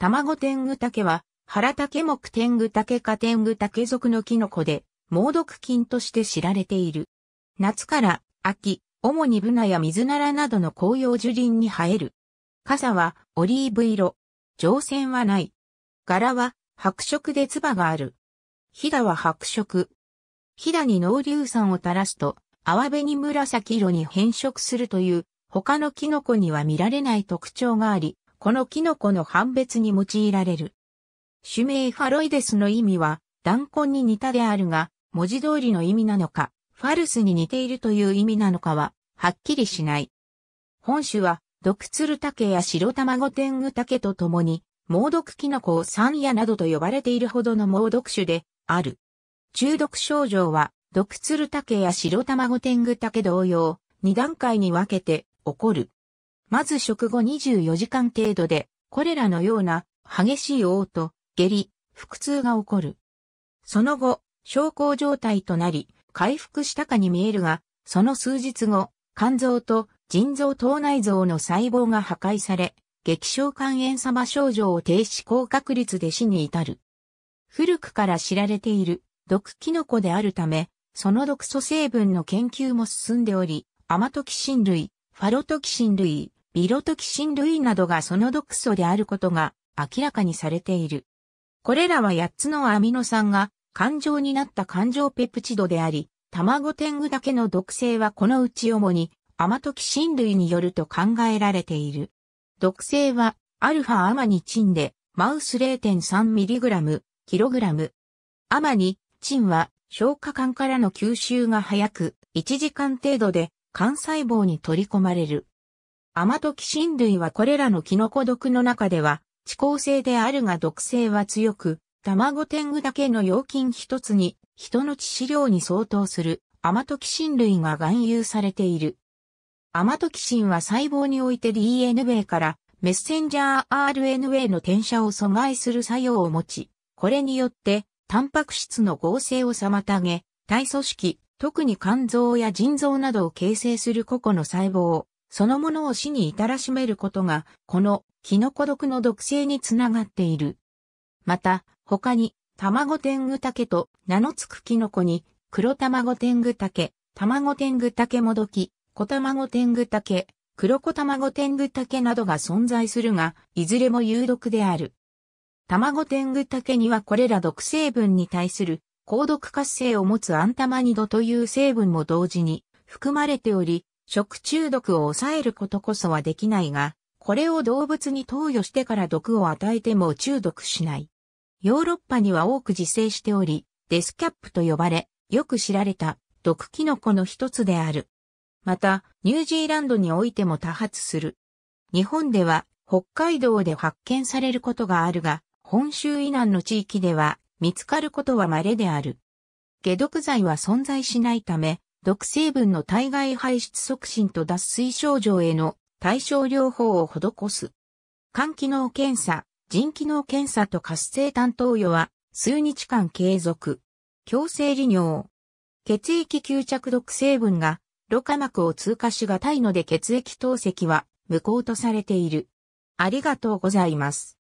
卵天狗竹は、原竹木天狗竹か天狗竹属のキノコで、猛毒菌として知られている。夏から秋、主にブナや水ならなどの紅葉樹林に生える。傘はオリーブ色。上線はない。柄は白色で唾がある。ヒダは白色。ヒダに濃硫酸を垂らすと、泡に紫色に変色するという、他のキノコには見られない特徴があり、このキノコの判別に用いられる。種名ファロイデスの意味は、弾根に似たであるが、文字通りの意味なのか、ファルスに似ているという意味なのかは、はっきりしない。本種は、毒ツルタケや白卵天狗タケと共に、猛毒キノコを三夜などと呼ばれているほどの猛毒種で、ある。中毒症状は、毒ツルタケや白卵天狗タケ同様、二段階に分けて起こる。まず食後24時間程度で、これらのような激しい嘔吐、下痢、腹痛が起こる。その後、小康状態となり、回復したかに見えるが、その数日後、肝臓と腎臓頭内臓の細胞が破壊され、激症肝炎様症状を停止高確率で死に至る。古くから知られている毒キノコであるため、その毒素成分の研究も進んでおり、アマトキシン類、ファロトキシン類、ビロトキシン類などがその毒素であることが明らかにされている。これらは8つのアミノ酸が感情になった感情ペプチドであり、卵天狗だけの毒性はこのうち主にアマトキシン類によると考えられている。毒性はアルファアマニチンでマウス 0.3mg、kg。アマニチンは消化管からの吸収が早く1時間程度で肝細胞に取り込まれる。アマトキシン類はこれらのキノコ毒の中では、遅効性であるが毒性は強く、卵天狗だけの要菌一つに、人の致死量に相当するアマトキシン類が含有されている。アマトキシンは細胞において DNA からメッセンジャー RNA の転写を阻害する作用を持ち、これによって、タンパク質の合成を妨げ、体組織、特に肝臓や腎臓などを形成する個々の細胞、を、そのものを死に至らしめることが、このキノコ毒の毒性につながっている。また、他に、卵天狗竹と名の付くキノコに、黒卵天狗竹、卵天狗竹もどき、小卵天狗竹、黒子卵天狗竹などが存在するが、いずれも有毒である。卵天狗竹にはこれら毒成分に対する、高毒活性を持つアンタマニドという成分も同時に含まれており、食中毒を抑えることこそはできないが、これを動物に投与してから毒を与えても中毒しない。ヨーロッパには多く自生しており、デスキャップと呼ばれ、よく知られた毒キノコの一つである。また、ニュージーランドにおいても多発する。日本では北海道で発見されることがあるが、本州以南の地域では見つかることは稀である。解毒剤は存在しないため、毒成分の体外排出促進と脱水症状への対症療法を施す。肝機能検査、腎機能検査と活性炭投与は数日間継続。強制利尿。血液吸着毒成分がろ過膜を通過しがたいので血液透析は無効とされている。ありがとうございます。